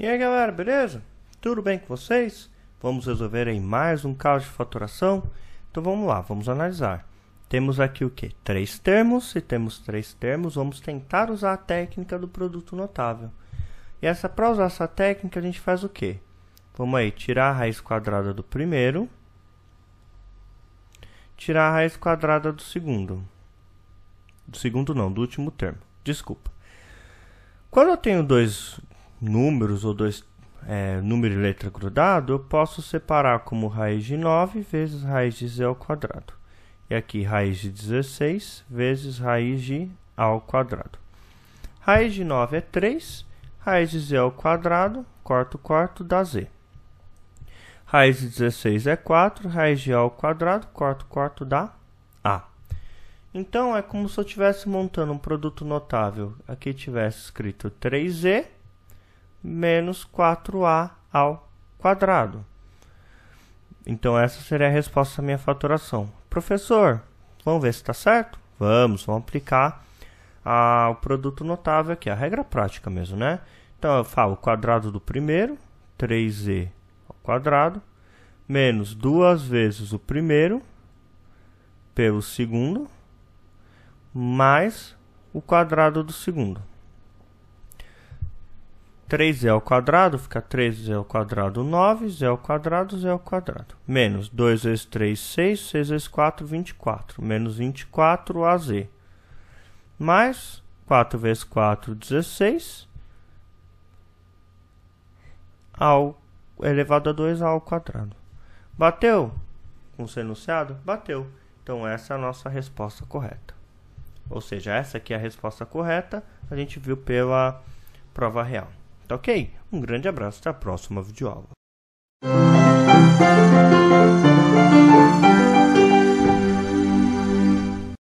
E aí galera, beleza? Tudo bem com vocês? Vamos resolver aí mais um caso de faturação? Então vamos lá, vamos analisar. Temos aqui o que? Três termos, se temos três termos, vamos tentar usar a técnica do produto notável. E essa para usar essa técnica a gente faz o que? Vamos aí, tirar a raiz quadrada do primeiro, tirar a raiz quadrada do segundo. Do segundo não, do último termo, desculpa. Quando eu tenho dois números ou dois é, número e letra grudado, eu posso separar como raiz de 9 vezes raiz de z ao quadrado. E aqui raiz de 16 vezes raiz de a ao quadrado. Raiz de 9 é 3, raiz de z ao quadrado, corto quarto dá z. Raiz de 16 é 4, raiz de a ao quadrado, corto quarto dá a. Então é como se eu estivesse montando um produto notável. Aqui tivesse escrito 3z menos 4a ao quadrado. Então, essa seria a resposta à minha faturação. Professor, vamos ver se está certo? Vamos, vamos aplicar a, o produto notável aqui, a regra prática mesmo, né? Então, eu falo quadrado do primeiro, 3e ao quadrado, menos duas vezes o primeiro pelo segundo, mais o quadrado do segundo. 3z ao quadrado fica 3z ao quadrado 9z ao quadrado z ao quadrado menos 2 vezes 3 6 6 vezes 4 24 menos 24 az mais 4 vezes 4 16 ao elevado a 2 ao quadrado bateu com seu enunciado bateu então essa é a nossa resposta correta ou seja essa aqui é a resposta correta a gente viu pela prova real Tá ok? Um grande abraço, até a próxima videoaula.